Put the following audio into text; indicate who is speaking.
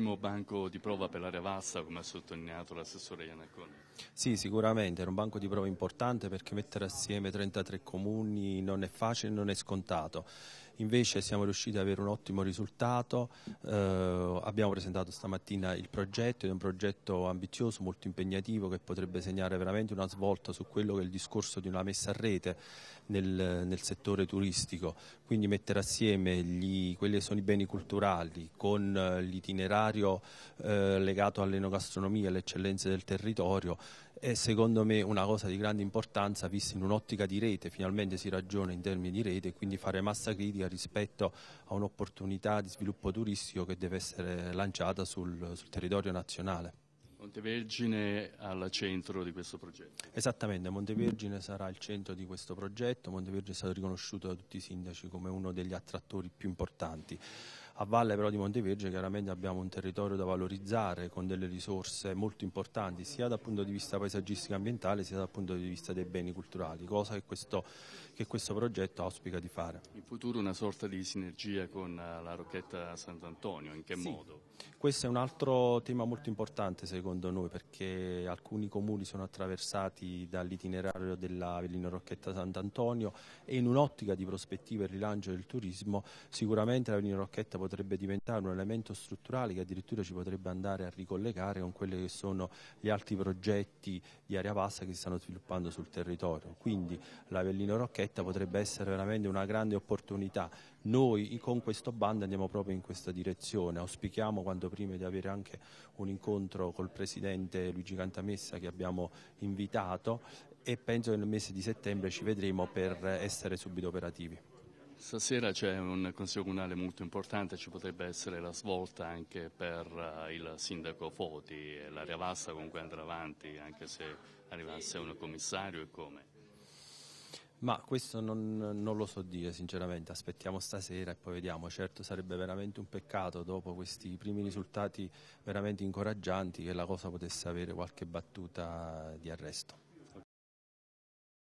Speaker 1: primo banco di prova per l'area vasta, come ha sottolineato l'assessore Iannacone.
Speaker 2: Sì, sicuramente, era un banco di prova importante perché mettere assieme 33 comuni non è facile, non è scontato invece siamo riusciti ad avere un ottimo risultato, eh, abbiamo presentato stamattina il progetto, è un progetto ambizioso, molto impegnativo che potrebbe segnare veramente una svolta su quello che è il discorso di una messa a rete nel, nel settore turistico, quindi mettere assieme gli, quelli che sono i beni culturali con eh, l'itinerario eh, legato all'enogastronomia, alle eccellenze del territorio è secondo me una cosa di grande importanza vista in un'ottica di rete, finalmente si ragiona in termini di rete, quindi fare massa critica rispetto a un'opportunità di sviluppo turistico che deve essere lanciata sul, sul territorio nazionale.
Speaker 1: Montevergine al centro di questo progetto.
Speaker 2: Esattamente, Montevergine sarà il centro di questo progetto, Montevergine è stato riconosciuto da tutti i sindaci come uno degli attrattori più importanti. A valle però di Montevergine chiaramente abbiamo un territorio da valorizzare con delle risorse molto importanti sia dal punto di vista paesaggistico e ambientale sia dal punto di vista dei beni culturali, cosa che questo, che questo progetto auspica di fare. In futuro una sorta di sinergia con eh,
Speaker 1: la Rocchetta Sant'Antonio, in che sì, modo?
Speaker 2: Questo è un altro tema molto importante secondo secondo noi perché alcuni comuni sono attraversati dall'itinerario dell'Avellino Rocchetta Sant'Antonio e in un'ottica di prospettiva e rilancio del turismo sicuramente l'Avellino Rocchetta potrebbe diventare un elemento strutturale che addirittura ci potrebbe andare a ricollegare con quelli che sono gli altri progetti di area bassa che si stanno sviluppando sul territorio. Quindi l'Avellino Rocchetta potrebbe essere veramente una grande opportunità. Noi con questo bando andiamo proprio in questa direzione, auspichiamo quanto prima di avere anche un incontro col presidente Luigi Cantamessa che abbiamo invitato e penso che nel mese di settembre ci vedremo per essere subito operativi. Stasera c'è un consiglio comunale molto
Speaker 1: importante, ci potrebbe essere la svolta anche per eh, il sindaco Foti, e l'area vasta comunque andrà avanti anche se arrivasse un commissario e come?
Speaker 2: Ma questo non, non, lo so dire sinceramente, aspettiamo stasera e poi vediamo, certo sarebbe veramente un peccato dopo questi primi risultati veramente incoraggianti che la cosa potesse avere qualche battuta di arresto.